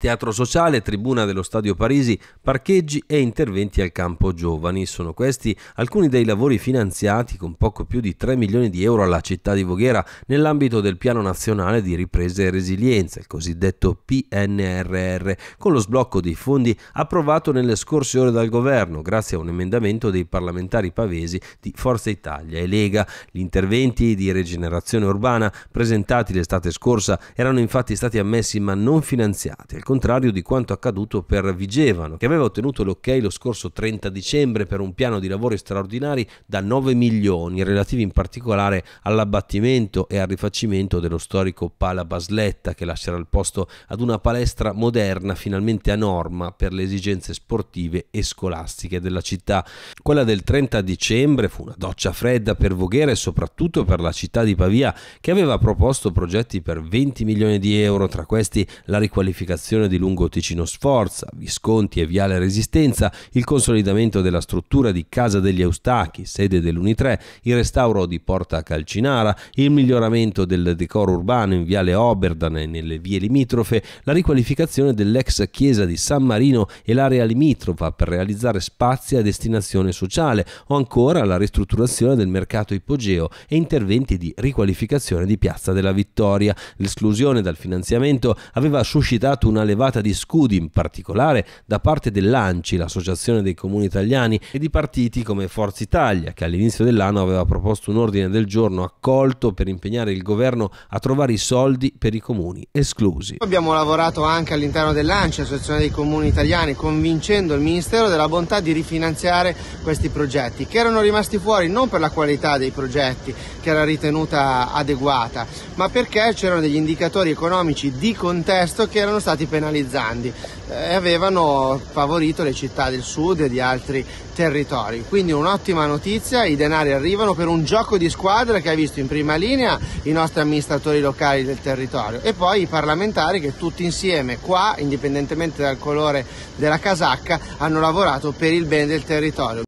Teatro sociale, tribuna dello Stadio Parisi, parcheggi e interventi al campo giovani. Sono questi alcuni dei lavori finanziati con poco più di 3 milioni di euro alla città di Voghera nell'ambito del Piano Nazionale di Ripresa e Resilienza, il cosiddetto PNRR, con lo sblocco dei fondi approvato nelle scorse ore dal governo grazie a un emendamento dei parlamentari pavesi di Forza Italia e Lega. Gli interventi di rigenerazione urbana presentati l'estate scorsa erano infatti stati ammessi ma non finanziati. Il contrario di quanto accaduto per Vigevano, che aveva ottenuto l'ok lo scorso 30 dicembre per un piano di lavori straordinari da 9 milioni, relativi in particolare all'abbattimento e al rifacimento dello storico Pala Basletta, che lascerà il posto ad una palestra moderna finalmente a norma per le esigenze sportive e scolastiche della città. Quella del 30 dicembre fu una doccia fredda per Voghera e soprattutto per la città di Pavia, che aveva proposto progetti per 20 milioni di euro, tra questi la riqualificazione l'estensione di lungo Ticino Sforza, Visconti e Viale Resistenza, il consolidamento della struttura di Casa degli Eustachi, sede dell'Unitre, il restauro di Porta Calcinara, il miglioramento del decoro urbano in Viale Oberdan e nelle vie limitrofe, la riqualificazione dell'ex chiesa di San Marino e l'area limitrofa per realizzare spazi a destinazione sociale o ancora la ristrutturazione del mercato ipogeo e interventi di riqualificazione di Piazza della Vittoria. L'esclusione dal finanziamento aveva suscitato una levata di scudi, in particolare da parte dell'ANCI, l'Associazione dei Comuni Italiani, e di partiti come Forza Italia, che all'inizio dell'anno aveva proposto un ordine del giorno accolto per impegnare il governo a trovare i soldi per i comuni esclusi. Abbiamo lavorato anche all'interno dell'ANCI, l'Associazione dei Comuni Italiani, convincendo il Ministero della bontà di rifinanziare questi progetti, che erano rimasti fuori non per la qualità dei progetti, che era ritenuta adeguata, ma perché c'erano degli indicatori economici di contesto che erano stati per penalizzanti e eh, avevano favorito le città del sud e di altri territori. Quindi un'ottima notizia, i denari arrivano per un gioco di squadra che ha visto in prima linea i nostri amministratori locali del territorio e poi i parlamentari che tutti insieme qua, indipendentemente dal colore della casacca, hanno lavorato per il bene del territorio.